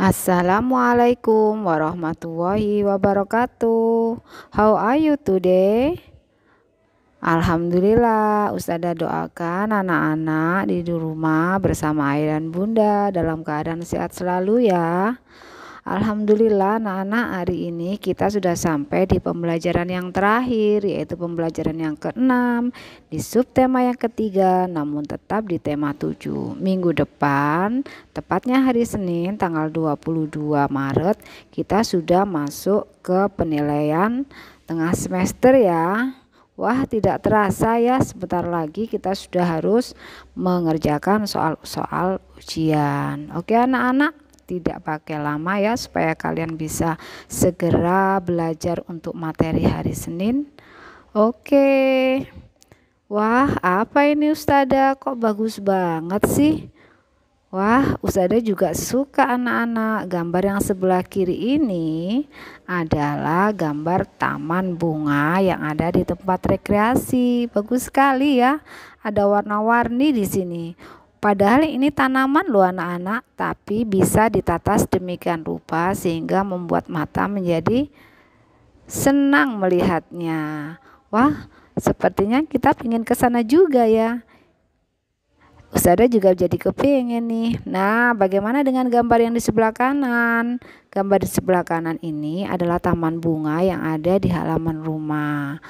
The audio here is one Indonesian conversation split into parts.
Assalamualaikum warahmatullahi wabarakatuh. How are you today? Alhamdulillah, Ustazah doakan anak-anak di rumah bersama ayah dan bunda dalam keadaan sehat selalu ya. Alhamdulillah anak-anak hari ini kita sudah sampai di pembelajaran yang terakhir yaitu pembelajaran yang ke-6 di subtema yang ketiga namun tetap di tema 7. Minggu depan tepatnya hari Senin tanggal 22 Maret kita sudah masuk ke penilaian tengah semester ya. Wah, tidak terasa ya, sebentar lagi kita sudah harus mengerjakan soal-soal ujian. Oke, anak-anak, tidak pakai lama ya supaya kalian bisa segera belajar untuk materi hari Senin. Oke. Wah, apa ini Ustada? Kok bagus banget sih? Wah, Ustada juga suka anak-anak. Gambar yang sebelah kiri ini adalah gambar taman bunga yang ada di tempat rekreasi. Bagus sekali ya. Ada warna-warni di sini. Padahal ini tanaman loh anak-anak, tapi bisa ditata sedemikian rupa sehingga membuat mata menjadi senang melihatnya. Wah, sepertinya kita ingin ke sana juga ya. Ustazah juga jadi kepingin nih. Nah, bagaimana dengan gambar yang di sebelah kanan? Gambar di sebelah kanan ini adalah taman bunga yang ada di halaman rumah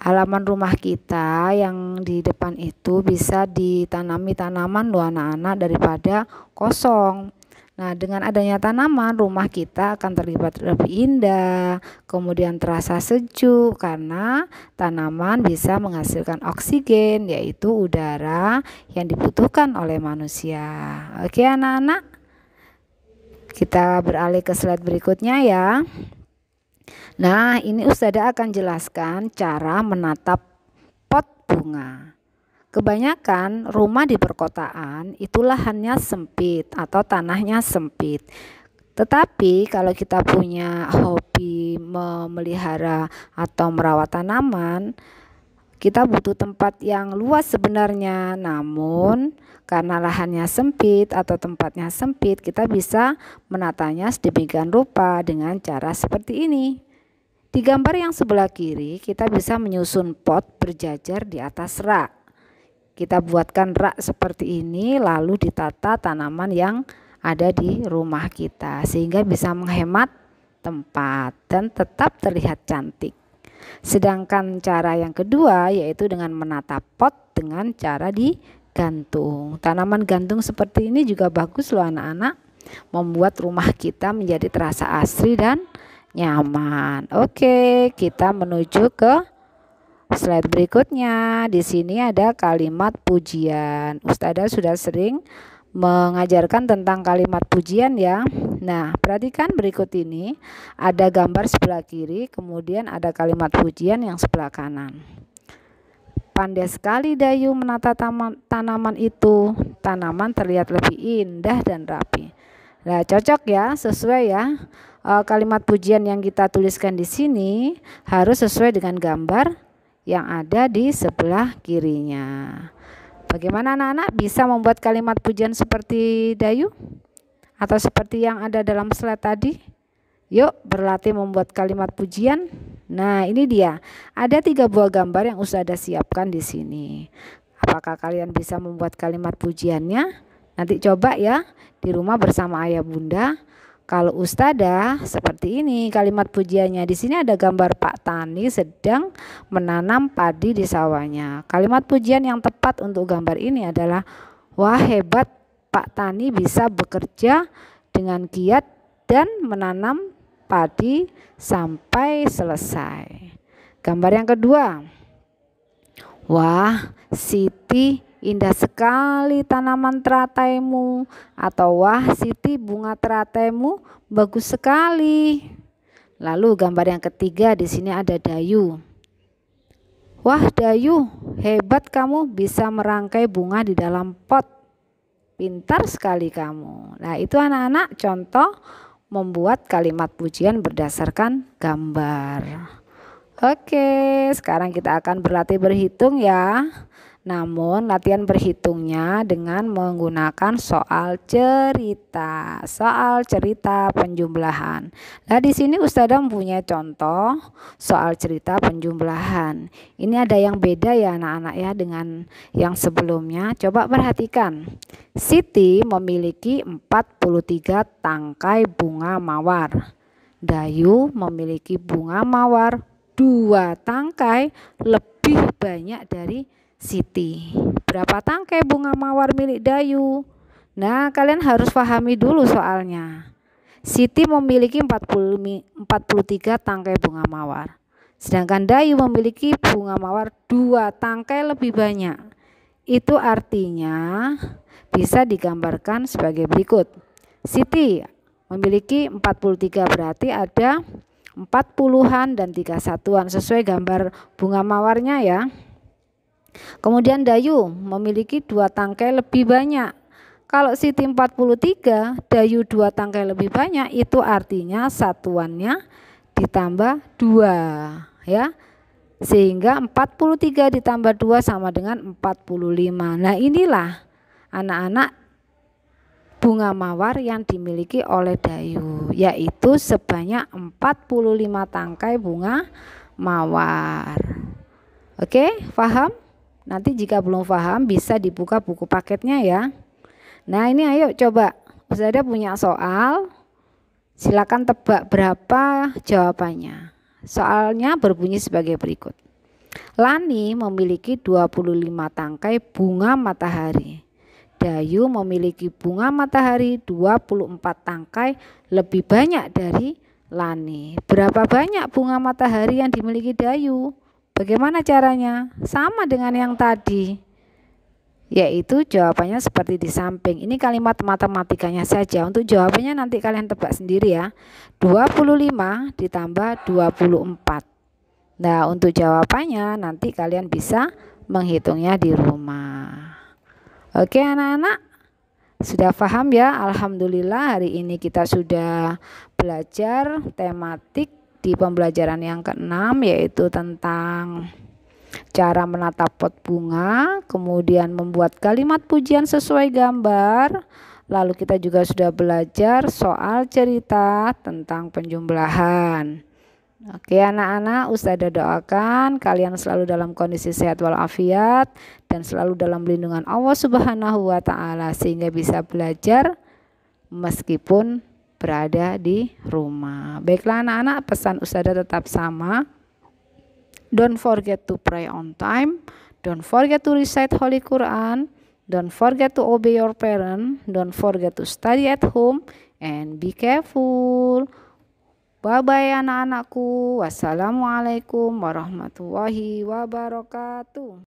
halaman rumah kita yang di depan itu bisa ditanami tanaman loh anak-anak daripada kosong. Nah, dengan adanya tanaman, rumah kita akan terlibat lebih indah, kemudian terasa sejuk karena tanaman bisa menghasilkan oksigen, yaitu udara yang dibutuhkan oleh manusia. Oke, anak-anak, kita beralih ke slide berikutnya ya. Nah, ini Ustada akan jelaskan cara menatap pot bunga. Kebanyakan rumah di perkotaan itu lahannya sempit atau tanahnya sempit. Tetapi kalau kita punya hobi memelihara atau merawat tanaman, kita butuh tempat yang luas sebenarnya, namun karena lahannya sempit atau tempatnya sempit, kita bisa menatanya sedemikian rupa dengan cara seperti ini. Di gambar yang sebelah kiri, kita bisa menyusun pot berjajar di atas rak. Kita buatkan rak seperti ini, lalu ditata tanaman yang ada di rumah kita, sehingga bisa menghemat tempat dan tetap terlihat cantik. Sedangkan cara yang kedua yaitu dengan menata pot dengan cara digantung. Tanaman gantung seperti ini juga bagus loh anak-anak, membuat rumah kita menjadi terasa asri dan nyaman. Oke, kita menuju ke slide berikutnya. Di sini ada kalimat pujian. Ustazah sudah sering mengajarkan tentang kalimat pujian ya. Nah, perhatikan berikut ini, ada gambar sebelah kiri, kemudian ada kalimat pujian yang sebelah kanan. Pandai sekali Dayu menata taman, tanaman itu, tanaman terlihat lebih indah dan rapi. Nah, cocok ya, sesuai ya. E, kalimat pujian yang kita tuliskan di sini harus sesuai dengan gambar yang ada di sebelah kirinya. Bagaimana anak-anak bisa membuat kalimat pujian seperti Dayu? Atau seperti yang ada dalam slide tadi? Yuk berlatih membuat kalimat pujian. Nah ini dia, ada tiga buah gambar yang ada siapkan di sini. Apakah kalian bisa membuat kalimat pujiannya? Nanti coba ya di rumah bersama ayah bunda kalau ustada seperti ini kalimat pujiannya. Di sini ada gambar Pak Tani sedang menanam padi di sawahnya. Kalimat pujian yang tepat untuk gambar ini adalah wah hebat Pak Tani bisa bekerja dengan giat dan menanam padi sampai selesai. Gambar yang kedua. Wah, Siti Indah sekali tanaman terataimu atau wah Siti bunga terataimu bagus sekali. Lalu gambar yang ketiga di sini ada dayu. Wah dayu, hebat kamu bisa merangkai bunga di dalam pot. Pintar sekali kamu. Nah, itu anak-anak contoh membuat kalimat pujian berdasarkan gambar. Oke, sekarang kita akan berlatih berhitung ya. Namun, latihan berhitungnya dengan menggunakan soal cerita. Soal cerita penjumlahan. Nah, di sini Ustadzah punya contoh soal cerita penjumlahan. Ini ada yang beda ya anak-anak ya dengan yang sebelumnya. Coba perhatikan. Siti memiliki 43 tangkai bunga mawar. Dayu memiliki bunga mawar dua tangkai lebih banyak dari Siti. Berapa tangkai bunga mawar milik Dayu? Nah, kalian harus pahami dulu soalnya. Siti memiliki 43 tangkai bunga mawar. Sedangkan Dayu memiliki bunga mawar dua tangkai lebih banyak. Itu artinya bisa digambarkan sebagai berikut. Siti memiliki 43 berarti ada 40-an dan tiga satuan sesuai gambar bunga mawarnya ya. Kemudian Dayu memiliki dua tangkai lebih banyak. Kalau Siti 43, Dayu dua tangkai lebih banyak itu artinya satuannya ditambah dua, ya. Sehingga 43 ditambah dua sama dengan 45. Nah, inilah anak-anak bunga mawar yang dimiliki oleh Dayu, yaitu sebanyak 45 tangkai bunga mawar. Oke, paham? Nanti jika belum paham bisa dibuka buku paketnya ya. Nah ini ayo coba Ustazah punya soal silakan tebak berapa jawabannya. Soalnya berbunyi sebagai berikut. Lani memiliki 25 tangkai bunga matahari. Dayu memiliki bunga matahari 24 tangkai lebih banyak dari Lani. Berapa banyak bunga matahari yang dimiliki Dayu? Bagaimana caranya? Sama dengan yang tadi. Yaitu jawabannya seperti di samping. Ini kalimat matematikanya saja. Untuk jawabannya nanti kalian tebak sendiri ya. 25 ditambah 24. Nah, untuk jawabannya nanti kalian bisa menghitungnya di rumah. Oke anak-anak, sudah paham ya? Alhamdulillah hari ini kita sudah belajar tematik di pembelajaran yang keenam yaitu tentang cara menata pot bunga, kemudian membuat kalimat pujian sesuai gambar. Lalu kita juga sudah belajar soal cerita tentang penjumlahan. Oke anak-anak, Ustazah doakan kalian selalu dalam kondisi sehat walafiat dan selalu dalam lindungan Allah Subhanahu wa taala sehingga bisa belajar meskipun berada di rumah. Baiklah anak-anak, pesan usada tetap sama. Don't forget to pray on time. Don't forget to recite Holy Quran. Don't forget to obey your parent. Don't forget to study at home and be careful. Bye bye anak-anakku. Wassalamualaikum warahmatullahi wabarakatuh.